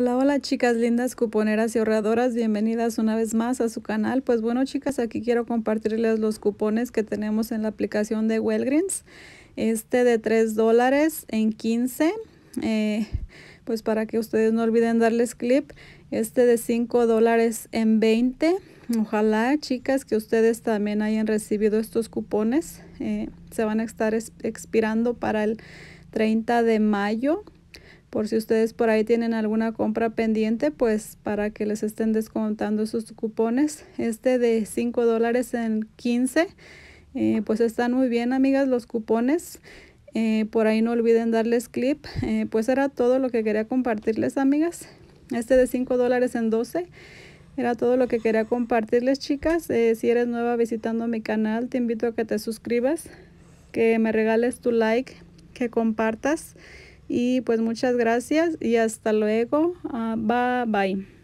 Hola, hola chicas lindas, cuponeras y ahorradoras, bienvenidas una vez más a su canal. Pues bueno chicas, aquí quiero compartirles los cupones que tenemos en la aplicación de Wellgreens. Este de 3 dólares en 15, eh, pues para que ustedes no olviden darles clip. Este de 5 dólares en 20. Ojalá chicas que ustedes también hayan recibido estos cupones. Eh, se van a estar expirando para el 30 de mayo por si ustedes por ahí tienen alguna compra pendiente, pues para que les estén descontando sus cupones. Este de 5 dólares en 15, eh, pues están muy bien amigas los cupones. Eh, por ahí no olviden darles clip. Eh, pues era todo lo que quería compartirles amigas. Este de 5 dólares en 12. Era todo lo que quería compartirles chicas. si eres nueva visitando mi canal, te invito a que te suscribas, que me regales tu like, que compartas. Y pues muchas gracias y hasta luego. Ah, bye bye.